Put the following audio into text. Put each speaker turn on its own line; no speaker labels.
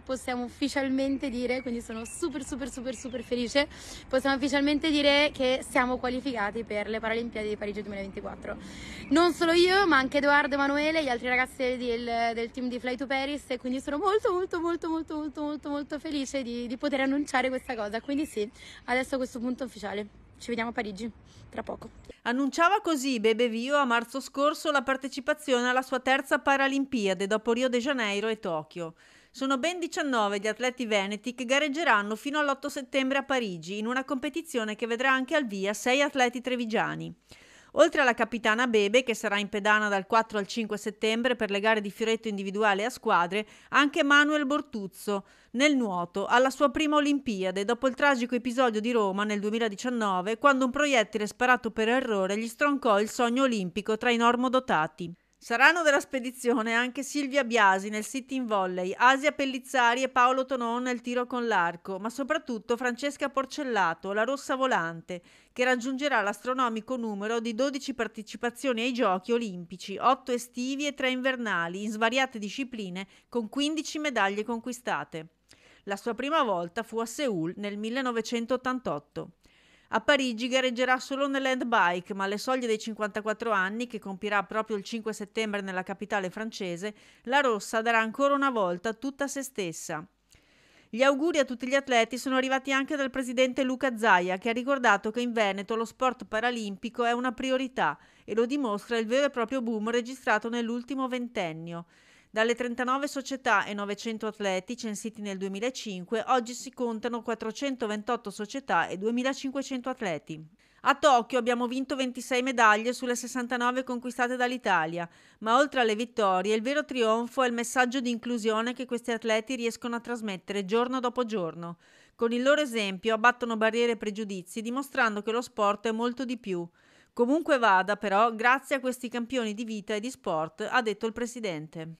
Possiamo ufficialmente dire, quindi sono super super super super felice, possiamo ufficialmente dire che siamo qualificati per le Paralimpiadi di Parigi 2024. Non solo io, ma anche Edoardo, Emanuele, e gli altri ragazzi del, del team di Fly to Paris e quindi sono molto molto molto molto molto molto molto felice di, di poter annunciare questa cosa. Quindi sì, adesso a questo punto ufficiale. Ci vediamo a Parigi tra poco.
Annunciava così Bebe Vio a marzo scorso la partecipazione alla sua terza Paralimpiade dopo Rio de Janeiro e Tokyo. Sono ben 19 gli atleti veneti che gareggeranno fino all'8 settembre a Parigi in una competizione che vedrà anche al via 6 atleti trevigiani. Oltre alla capitana Bebe, che sarà in pedana dal 4 al 5 settembre per le gare di fioretto individuale a squadre, anche Manuel Bortuzzo nel nuoto, alla sua prima Olimpiade, dopo il tragico episodio di Roma nel 2019, quando un proiettile sparato per errore gli stroncò il sogno olimpico tra i normodotati. Saranno della spedizione anche Silvia Biasi nel sitting volley, Asia Pellizzari e Paolo Tonon nel tiro con l'arco, ma soprattutto Francesca Porcellato, la rossa volante, che raggiungerà l'astronomico numero di 12 partecipazioni ai Giochi olimpici, 8 estivi e 3 invernali, in svariate discipline, con 15 medaglie conquistate. La sua prima volta fu a Seoul nel 1988. A Parigi gareggerà solo nell'hand bike, ma alle soglie dei 54 anni, che compirà proprio il 5 settembre nella capitale francese, la rossa darà ancora una volta tutta se stessa. Gli auguri a tutti gli atleti sono arrivati anche dal presidente Luca Zaia, che ha ricordato che in Veneto lo sport paralimpico è una priorità e lo dimostra il vero e proprio boom registrato nell'ultimo ventennio. Dalle 39 società e 900 atleti censiti nel 2005, oggi si contano 428 società e 2500 atleti. A Tokyo abbiamo vinto 26 medaglie sulle 69 conquistate dall'Italia, ma oltre alle vittorie il vero trionfo è il messaggio di inclusione che questi atleti riescono a trasmettere giorno dopo giorno. Con il loro esempio abbattono barriere e pregiudizi, dimostrando che lo sport è molto di più. Comunque vada, però, grazie a questi campioni di vita e di sport, ha detto il presidente.